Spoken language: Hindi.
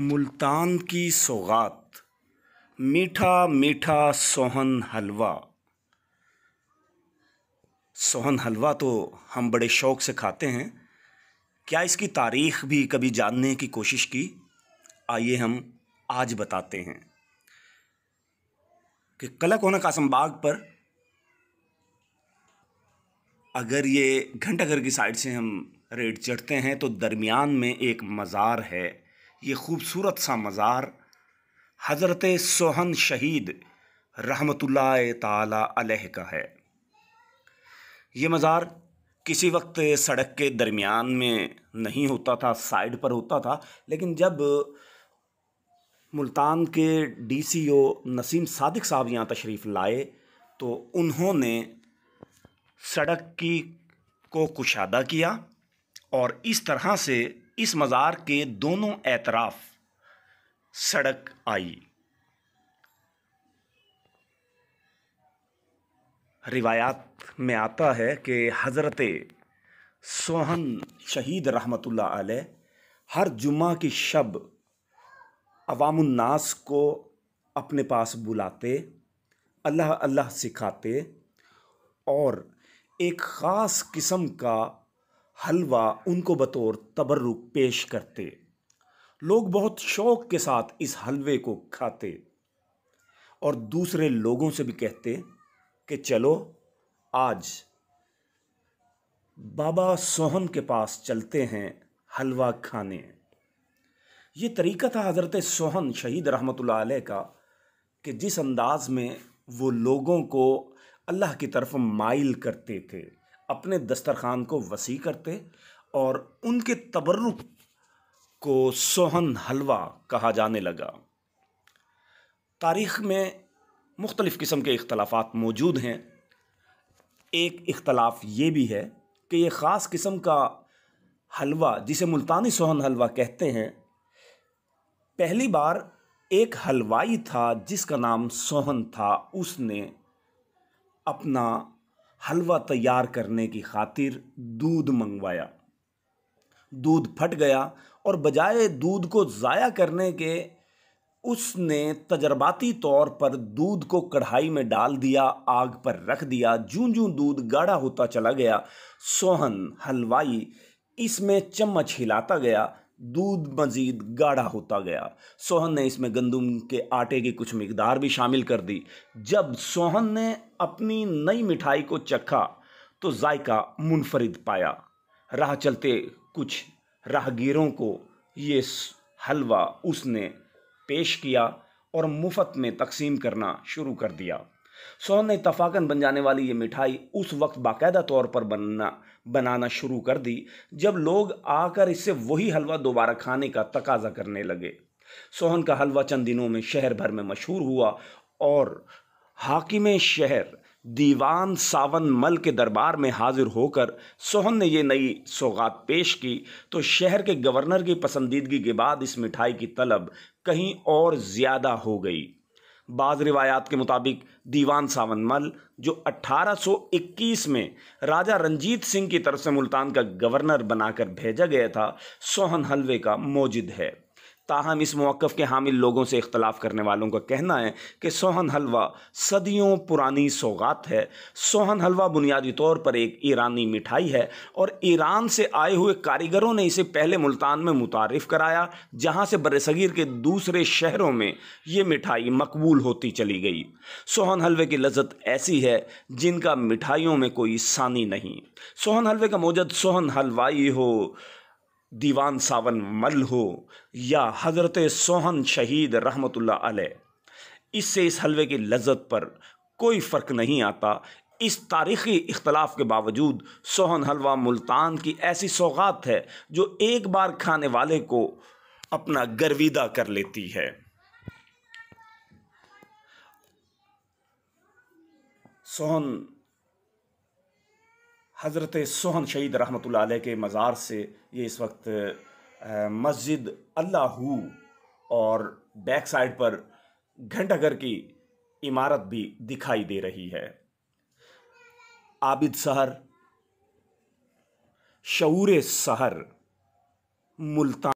मुल्तान की सौगात मीठा मीठा सोहन हलवा सोहन हलवा तो हम बड़े शौक़ से खाते हैं क्या इसकी तारीख भी कभी जानने की कोशिश की आइए हम आज बताते हैं कि होना कासम बाग पर अगर ये घंटाघर की साइड से हम रेड चढ़ते हैं तो दरमियान में एक मज़ार है ये खूबसूरत सा मज़ार हज़रत सोहन शहीद रहमत अलह का है ये मज़ार किसी वक्त सड़क के दरमियान में नहीं होता था साइड पर होता था लेकिन जब मुल्तान के डीसीओ नसीम सादिक साहब यहाँ तशरीफ़ लाए तो उन्होंने सड़क की को कुशादा किया और इस तरह से इस मज़ार के दोनों एतराफ़ सड़क आई रिवायात में आता है कि हज़रत सोहन शहीद रहमत आल हर जुम्मा की शब अवामनास को अपने पास बुलाते अल्लाह अल्लाह सिखाते और एक ख़ास किस्म का हलवा उनको बतौर तबर्रुक पेश करते लोग बहुत शौक़ के साथ इस हलवे को खाते और दूसरे लोगों से भी कहते कि चलो आज बाबा सोहन के पास चलते हैं हलवा खाने ये तरीका था हज़रत सोहन शहीद रहमत का कि जिस अंदाज़ में वो लोगों को अल्लाह की तरफ माइल करते थे अपने दस्तरखान को वसी करते और उनके तबर्रुक को सोहन हलवा कहा जाने लगा तारीख़ में मुख्तलिफ़ किस्म के इख्तलाफात मौजूद हैं एक इख्तलाफ ये भी है कि ये ख़ास किस्म का हलवा जिसे मुल्तानी सोहन हलवा कहते हैं पहली बार एक हलवाई था जिसका नाम सोहन था उसने अपना हलवा तैयार करने की खातिर दूध मंगवाया दूध फट गया और बजाय दूध को ज़ाया करने के उसने तजर्बाती तौर पर दूध को कढ़ाई में डाल दिया आग पर रख दिया जूं जूं दूध गाढ़ा होता चला गया सोहन हलवाई इसमें चम्मच हिलाता गया दूध मज़ीद गाढ़ा होता गया सोहन ने इसमें गंदम के आटे की कुछ मकदार भी शामिल कर दी जब सोहन ने अपनी नई मिठाई को चखा तो जायका मुनफरद पाया राह चलते कुछ राहगीरों को ये हलवा उसने पेश किया और मुफ्त में तकसीम करना शुरू कर दिया सोन इतफाकन बन जाने वाली ये मिठाई उस वक्त बाकायदा तौर पर बनना बनाना शुरू कर दी जब लोग आकर इससे वही हलवा दोबारा खाने का तकाजा करने लगे सोहन का हलवा चंद दिनों में शहर भर में मशहूर हुआ और हाकिम शहर दीवान सावन मल के दरबार में हाजिर होकर सोहन ने यह नई सौगात पेश की तो शहर के गवर्नर की पसंदीदगी के बाद इस मिठाई की तलब कहीं और ज़्यादा हो गई बाज़ रिवायात के मुताबिक दीवान सावन मल जो 1821 में राजा रंजीत सिंह की तरफ से मुल्तान का गवर्नर बनाकर भेजा गया था सोहन हलवे का मौजिद है ताहम इस मौक़ के हामिल लोगों से इख्तलाफ करने वालों का कहना है कि सोहन हलवा सदियों पुरानी सौगात है सोहन हलवा बुनियादी तौर पर एक ईरानी मिठाई है और ईरान से आए हुए कारीगरों ने इसे पहले मुल्तान में मुतारफ़ कराया जहाँ से बरसगीर के दूसरे शहरों में ये मिठाई मकबूल होती चली गई सोहन हलवे की लजत ऐसी है जिनका मिठाइयों में कोई सानी नहीं सोहन हलवे का मौजद सोहन हलवाई हो दीवान सावन मल हो या हज़रत सोहन शहीद रहमत आल इससे इस हलवे की लज्जत पर कोई फ़र्क नहीं आता इस तारीख़ी इख्तलाफ के बावजूद सोहन हलवा मुल्तान की ऐसी सौगात है जो एक बार खाने वाले को अपना गर्विदा कर लेती है सोहन हज़रत सोहन शहीद रहमत के मज़ार से ये इस वक्त मस्जिद अल्लाहू और बैक साइड पर घंटाघर की इमारत भी दिखाई दे रही है आबिद शहर शूर शहर मुल्तान